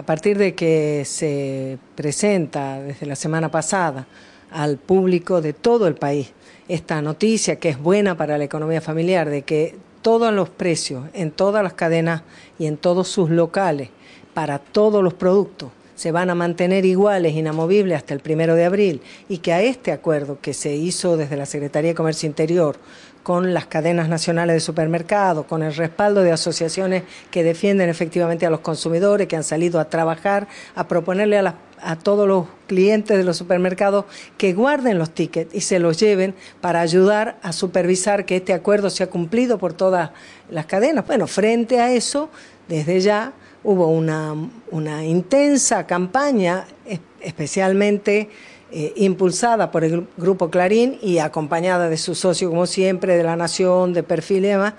A partir de que se presenta desde la semana pasada al público de todo el país esta noticia que es buena para la economía familiar, de que todos los precios en todas las cadenas y en todos sus locales, para todos los productos, se van a mantener iguales, inamovibles hasta el primero de abril, y que a este acuerdo que se hizo desde la Secretaría de Comercio Interior con las cadenas nacionales de supermercados, con el respaldo de asociaciones que defienden efectivamente a los consumidores, que han salido a trabajar, a proponerle a, todos los clientes de los supermercados que guarden los tickets y se los lleven para ayudar a supervisar que este acuerdo sea cumplido por todas las cadenas. Bueno, frente a eso, desde ya hubo una intensa campaña, especialmente eh, impulsada por el Grupo Clarín y acompañada de su socio, como siempre, de La Nación, de Perfil y demás,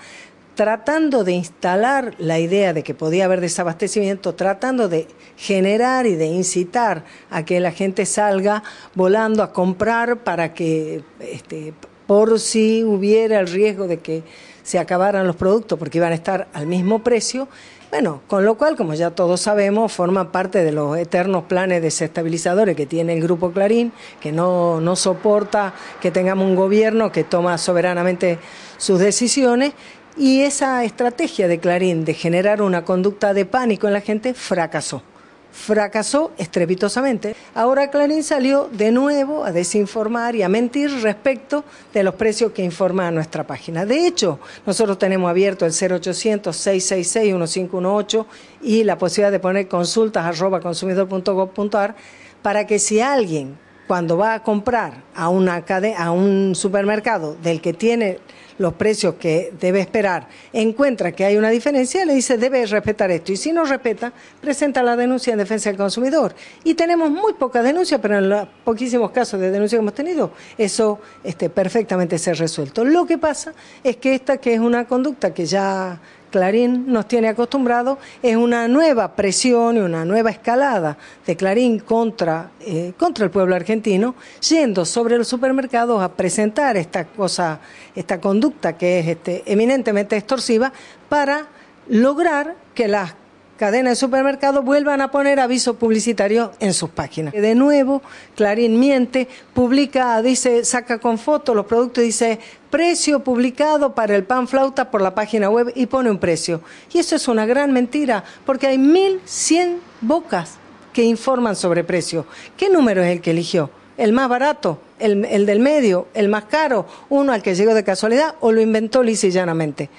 tratando de instalar la idea de que podía haber desabastecimiento, tratando de generar y de incitar a que la gente salga volando a comprar para que, este, por si hubiera el riesgo de que se acabaran los productos porque iban a estar al mismo precio, bueno, con lo cual, como ya todos sabemos, forma parte de los eternos planes desestabilizadores que tiene el Grupo Clarín, que no, no soporta que tengamos un gobierno que toma soberanamente sus decisiones y esa estrategia de Clarín de generar una conducta de pánico en la gente fracasó fracasó estrepitosamente. Ahora Clarín salió de nuevo a desinformar y a mentir respecto de los precios que informa nuestra página. De hecho, nosotros tenemos abierto el 0800-666-1518 y la posibilidad de poner consultas arroba consumidor.gov.ar para que si alguien cuando va a comprar a, una a un supermercado del que tiene los precios que debe esperar, encuentra que hay una diferencia, le dice debe respetar esto. Y si no respeta, presenta la denuncia en defensa del consumidor. Y tenemos muy pocas denuncias, pero en los poquísimos casos de denuncia que hemos tenido, eso este, perfectamente se ha resuelto. Lo que pasa es que esta, que es una conducta que ya Clarín nos tiene acostumbrado es una nueva presión y una nueva escalada de Clarín contra, eh, contra el pueblo argentino, yendo sobre los supermercados a presentar esta cosa, esta conducta que es este, eminentemente extorsiva para lograr que las cadenas de supermercados vuelvan a poner avisos publicitarios en sus páginas. De nuevo, Clarín miente, publica, dice, saca con fotos los productos, y dice precio publicado para el pan flauta por la página web y pone un precio. Y eso es una gran mentira, porque hay 1.100 bocas que informan sobre precio. ¿Qué número es el que eligió? El más barato el, del medio, el más caro, uno al que llegó de casualidad o lo inventó lisa llanamente.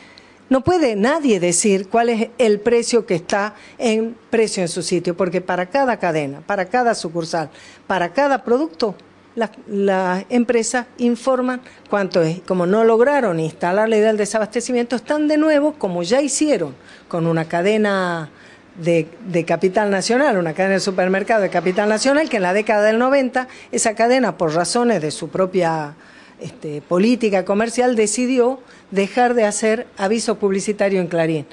No puede nadie decir cuál es el precio que está en precio en su sitio, porque para cada cadena, para cada sucursal, para cada producto, las empresas informan cuánto es. Como no lograron instalar la idea del desabastecimiento, están de nuevo, como ya hicieron con una cadena de, Capital Nacional, una cadena de supermercado de Capital Nacional, que en la década del 90 esa cadena, por razones de su propia este, política comercial, decidió dejar de hacer aviso publicitario en Clarín.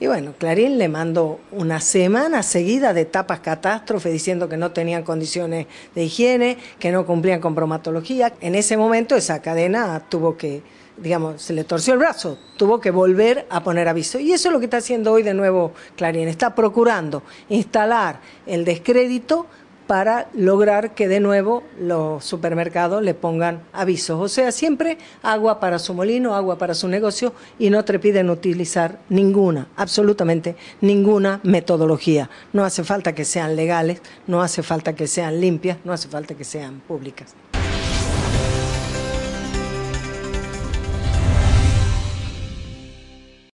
Y bueno, Clarín le mandó una semana seguida de tapas catástrofe diciendo que no tenían condiciones de higiene, que no cumplían con bromatología. En ese momento esa cadena tuvo que digamos, se le torció el brazo, tuvo que volver a poner aviso. Y eso es lo que está haciendo hoy de nuevo Clarín, está procurando instalar el descrédito para lograr que de nuevo los supermercados le pongan avisos. O sea, siempre agua para su molino, agua para su negocio y no te piden utilizar ninguna, absolutamente ninguna metodología. No hace falta que sean legales, no hace falta que sean limpias, no hace falta que sean públicas.